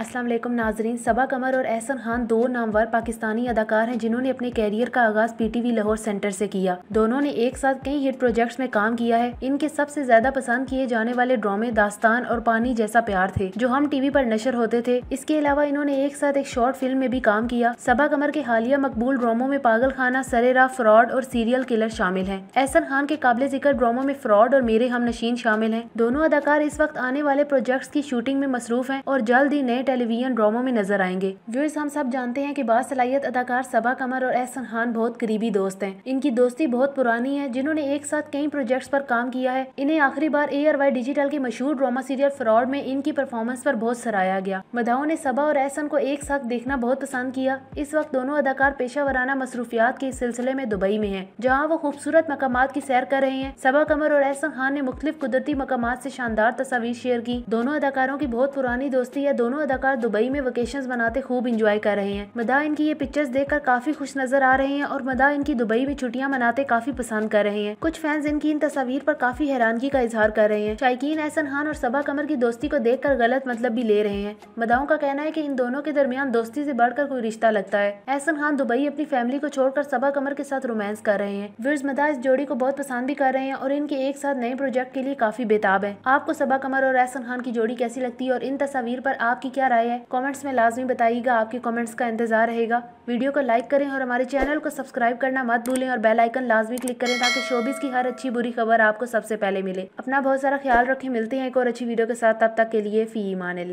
अस्सलाम वालेकुम नाजरीन सबा कमर और एहसन खान दो नामवर पाकिस्तानी अदाकार हैं जिन्होंने अपने कैरियर का आगाज़ पीटीवी लाहौर सेंटर से किया दोनों ने एक साथ कई हिट प्रोजेक्ट्स में काम किया है इनके सबसे ज्यादा पसंद किए जाने वाले ड्रामे दास्तान और पानी जैसा प्यार थे जो हम टीवी पर नशर होते थे इसके अलावा इन्होंने एक साथ एक शॉर्ट फिल्म में भी काम किया सबा कमर के हालिया मकबूल ड्रामो में पागल खाना सरेरा फ्रॉड और सीरियल किलर शामिल है एहसन खान के काबिल जिक्र ड्रामो में फ्रॉड और मेरे हम नशीन शामिल है दोनों अदाकार इस वक्त आने वाले प्रोजेक्ट की शूटिंग में मसरूफ है और जल्द ही नए टेलीविजन ड्रामों में नजर आएंगे व्यूअर्स हम सब जानते हैं कि बासलाहियत अदाकार सबा कमर और एहसन खान बहुत करीबी दोस्त हैं इनकी दोस्ती बहुत पुरानी है जिन्होंने एक साथ कई प्रोजेक्ट्स पर काम किया है इन्हें आखिरी बार ए आर वाई डिजिटल के मशहूर ड्रामा सीरियल फ्रॉड में इनकी परफॉर्मेंस पर बहुत सराहाया गया मदाओं ने सबा और एहसन को एक साथ देखना बहुत पसंद किया इस वक्त दोनों अदाकार पेशा वराना मसरूफियात के सिलसिले में दुबई में है जहाँ वो खूबसूरत मकाम की सैर कर रहे हैं सबा कमर और एहसन खान ने मुख्तलिफ कुदरती मकाम ऐसी शानदार तस्वीर शेयर की दोनों अदाकारों की बहुत पुरानी दोस्ती है दोनों अदाकार दुबई में वेकेशन बनाते खूब इंजॉय कर रहे हैं मदा इनकी ये पिक्चर्स देखकर काफी खुश नजर आ रहे हैं और मदा इनकी दुबई में छुट्टियां मनाते काफी पसंद कर रहे हैं कुछ फैंस इनकी इन तस्वीर पर काफी हैरानगी का इजहार कर रहे हैं शायकीन एहसन खान और सबा कमर की दोस्ती को देख कर गलत मतलब भी ले रहे हैं मदाओं का कहना है की इन दोनों के दरमियान दोस्ती से बढ़कर कोई रिश्ता लगता है एहसन खान दुबई अपनी फैमिली को छोड़कर सबा कमर के साथ रोमांस कर रहे हैं विर्ज मदा इस जोड़ी को बहुत पसंद भी कर रहे हैं और इनके एक साथ नए प्रोजेक्ट के लिए काफी बेताब है आपको सबा कमर और एहसन खान की जोड़ी कैसी लगती है और इन तस्वीर पर आपकी क्या क्या राय है कमेंट्स में लाजमी बताइएगा आपके कमेंट्स का इंतजार रहेगा वीडियो को लाइक करें और हमारे चैनल को सब्सक्राइब करना मत भूलें और बेल आइकन लाजमी क्लिक करें ताकि शोबिस की हर अच्छी बुरी खबर आपको सबसे पहले मिले अपना बहुत सारा ख्याल रखें मिलते हैं एक और अच्छी वीडियो के साथ तब तक के लिए फ़ी ईमान